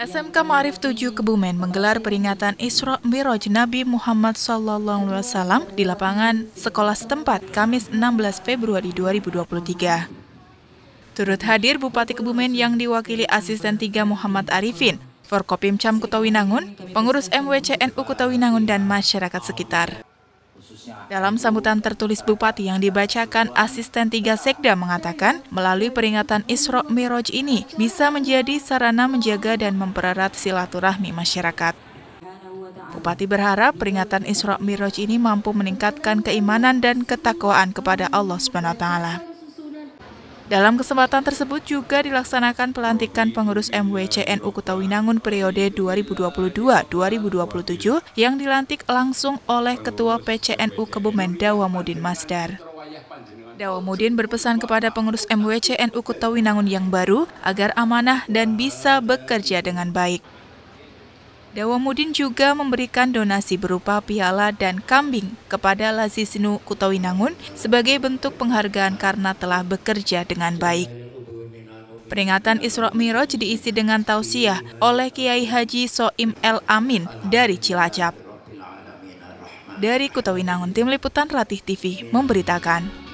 SMK Ma'arif 7 Kebumen menggelar peringatan Isra Miraj Nabi Muhammad SAW di lapangan sekolah setempat Kamis 16 Februari 2023. Turut hadir Bupati Kebumen yang diwakili Asisten 3 Muhammad Arifin, Forkopimcam Kutawinangun, pengurus MWCNU Kutawinangun dan masyarakat sekitar. Dalam sambutan tertulis Bupati yang dibacakan, Asisten 3 Sekda mengatakan, melalui peringatan Isra Miroj ini bisa menjadi sarana menjaga dan mempererat silaturahmi masyarakat. Bupati berharap peringatan Isra Miraj ini mampu meningkatkan keimanan dan ketakwaan kepada Allah Subhanahu wa taala. Dalam kesempatan tersebut juga dilaksanakan pelantikan pengurus MWCNU Kutawinangun periode 2022-2027 yang dilantik langsung oleh Ketua PCNU Kebumen Dawamudin Masdar. Dawamudin berpesan kepada pengurus MWCNU Kutawinangun yang baru agar amanah dan bisa bekerja dengan baik. Dawamudin juga memberikan donasi berupa piala dan kambing kepada Lazisnu Kutawinangun sebagai bentuk penghargaan karena telah bekerja dengan baik. Peringatan Isra Miraj diisi dengan tausiah oleh Kiai Haji Soim El Amin dari Cilacap. Dari Kutawinangun, Tim Liputan Ratih TV memberitakan.